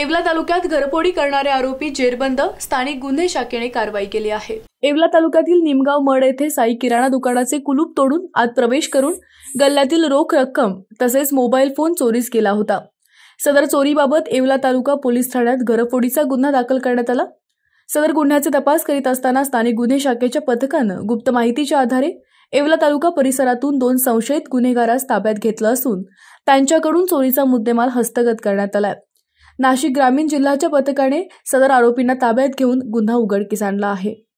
येवला तालुक्यात घरफोडी करणारे आरोपी जेरबंद स्थानिक गुन्हे शाखेने कारवाई केली आहे एवला तालुक्यातील निमगाव मड येथे साई किराणा दुकानाचे कुलूप तोडून आत प्रवेश करून गल्ल्यातील रोख रक्कम तसेच मोबाईल फोन चोरीस केला होता सदर चोरीबाबत येवला तालुका पोलीस ठाण्यात घरफोडीचा गुन्हा दाखल करण्यात आला सदर गुन्ह्याचे तपास करीत असताना स्थानिक गुन्हे शाखेच्या पथकानं गुप्त माहितीच्या आधारे येवला तालुका परिसरातून दोन संशयित गुन्हेगारास ताब्यात घेतलं असून त्यांच्याकडून चोरीचा मुद्देमाल हस्तगत करण्यात आहे नाशिक ग्रामीण जिल्ह्याच्या पथकाने सदर आरोपींना ताब्यात घेऊन गुन्हा उघडकीस आणला आहे